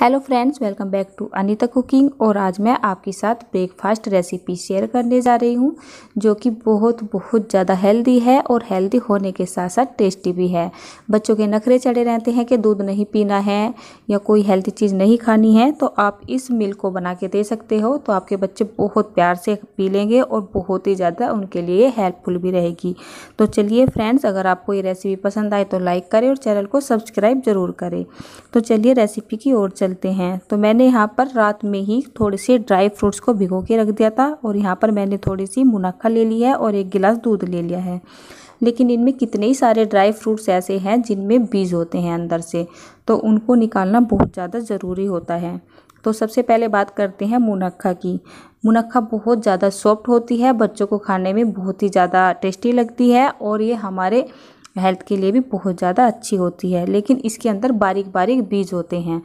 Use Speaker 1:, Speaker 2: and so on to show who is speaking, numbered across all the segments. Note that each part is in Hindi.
Speaker 1: hello friends welcome back to Anita cooking और आज मैं आपके साथ ब्रेकफास्ट रेसिपी शेयर करने जा रही हूँ जो कि बहुत बहुत ज़्यादा हेल्दी है और हेल्दी होने के साथ साथ टेस्टी भी है बच्चों के नखरे चढ़े रहते हैं कि दूध नहीं पीना है या कोई हेल्दी चीज़ नहीं खानी है तो आप इस मिल्क को बना के दे सकते हो तो आपके बच्चे बहुत प्यार से पी लेंगे और बहुत ही ज़्यादा उनके लिए हेल्पफुल भी रहेगी तो चलिए फ्रेंड्स अगर आपको ये रेसिपी पसंद आए तो लाइक करें और चैनल को सब्सक्राइब ज़रूर करें तो चलिए रेसिपी की ओर चल चलते हैं तो मैंने यहाँ पर रात में ही थोड़े से ड्राई फ्रूट्स को भिगो के रख दिया था और यहाँ पर मैंने थोड़ी सी मुनाखा ले लिया है और एक गिलास दूध ले लिया है लेकिन इनमें कितने ही सारे ड्राई फ्रूट्स ऐसे हैं जिनमें बीज होते हैं अंदर से तो उनको निकालना बहुत ज़्यादा ज़रूरी होता है तो सबसे पहले बात करते हैं मुनक्खा की मुनक्खा बहुत ज़्यादा सॉफ्ट होती है बच्चों को खाने में बहुत ही ज़्यादा टेस्टी लगती है और ये हमारे हेल्थ के लिए भी बहुत ज़्यादा अच्छी होती है लेकिन इसके अंदर बारीक बारीक बीज होते हैं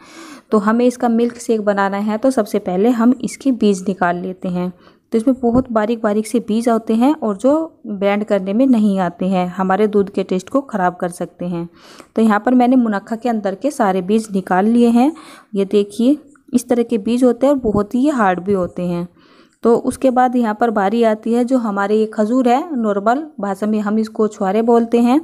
Speaker 1: तो हमें इसका मिल्क शेक बनाना है तो सबसे पहले हम इसके बीज निकाल लेते हैं तो इसमें बहुत बारीक बारीक से बीज आते हैं और जो ब्रैंड करने में नहीं आते हैं हमारे दूध के टेस्ट को ख़राब कर सकते हैं तो यहाँ पर मैंने मुनखा के अंदर के सारे बीज निकाल लिए हैं ये देखिए इस तरह के बीज होते हैं और बहुत ही हार्ड भी होते हैं तो उसके बाद यहाँ पर बारी आती है जो हमारे ये खजूर है नॉर्मल भाषा में हम इसको छुआरे बोलते हैं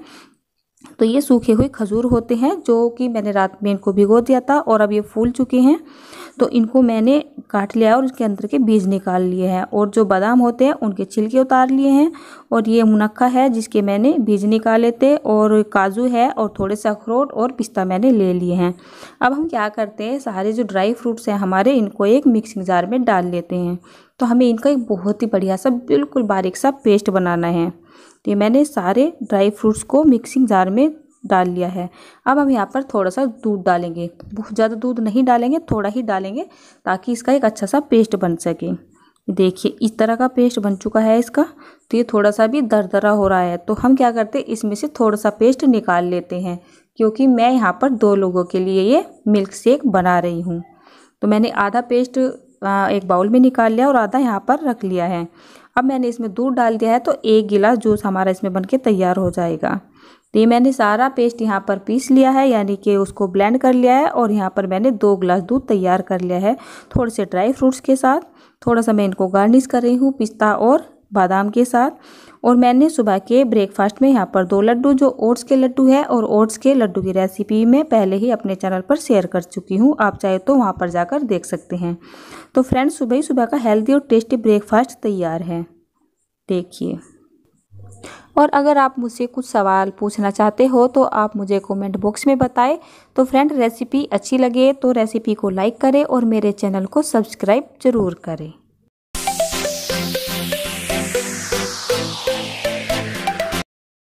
Speaker 1: तो ये सूखे हुए खजूर होते हैं जो कि मैंने रात में इनको भिगो दिया था और अब ये फूल चुके हैं तो इनको मैंने काट लिया और इसके अंदर के बीज निकाल लिए हैं और जो बादाम होते हैं उनके छिलके उतार लिए हैं और ये मुनक्खा है जिसके मैंने बीज निकाले थे और काजू है और थोड़े से अखरोट और पिस्ता मैंने ले लिए हैं अब हम क्या करते हैं सारे जो ड्राई फ्रूट्स हैं हमारे इनको एक मिक्सिंग जार में डाल लेते हैं तो हमें इनका एक बहुत ही बढ़िया सा बिल्कुल बारीक सा पेस्ट बनाना है तो ये मैंने सारे ड्राई फ्रूट्स को मिक्सिंग जार में डाल लिया है अब हम यहाँ पर थोड़ा सा दूध डालेंगे बहुत ज़्यादा दूध नहीं डालेंगे थोड़ा ही डालेंगे ताकि इसका एक अच्छा सा पेस्ट बन सके देखिए इस तरह का पेस्ट बन चुका है इसका तो ये थोड़ा सा भी दरदरा हो रहा है तो हम क्या करते हैं इसमें से थोड़ा सा पेस्ट निकाल लेते हैं क्योंकि मैं यहाँ पर दो लोगों के लिए ये मिल्क शेक बना रही हूँ तो मैंने आधा पेस्ट एक बाउल में निकाल लिया और आधा यहाँ पर रख लिया है अब मैंने इसमें दूध डाल दिया है तो एक गिलास जूस हमारा इसमें बनके तैयार हो जाएगा तो ये मैंने सारा पेस्ट यहाँ पर पीस लिया है यानी कि उसको ब्लेंड कर लिया है और यहाँ पर मैंने दो गिलास दूध तैयार कर लिया है थोड़े से ड्राई फ्रूट्स के साथ थोड़ा सा मैं इनको गार्निश कर रही हूँ पिस्ता और बादाम के साथ और मैंने सुबह के ब्रेकफास्ट में यहाँ पर दो लड्डू जो ओट्स के लड्डू है और ओट्स के लड्डू की रेसिपी मैं पहले ही अपने चैनल पर शेयर कर चुकी हूँ आप चाहे तो वहाँ पर जाकर देख सकते हैं तो फ्रेंड्स सुबह ही सुबह का हेल्दी और टेस्टी ब्रेकफास्ट तैयार है देखिए और अगर आप मुझसे कुछ सवाल पूछना चाहते हो तो आप मुझे कमेंट बॉक्स में बताएं तो फ्रेंड रेसिपी अच्छी लगे तो रेसिपी को लाइक करें और मेरे चैनल को सब्सक्राइब ज़रूर करें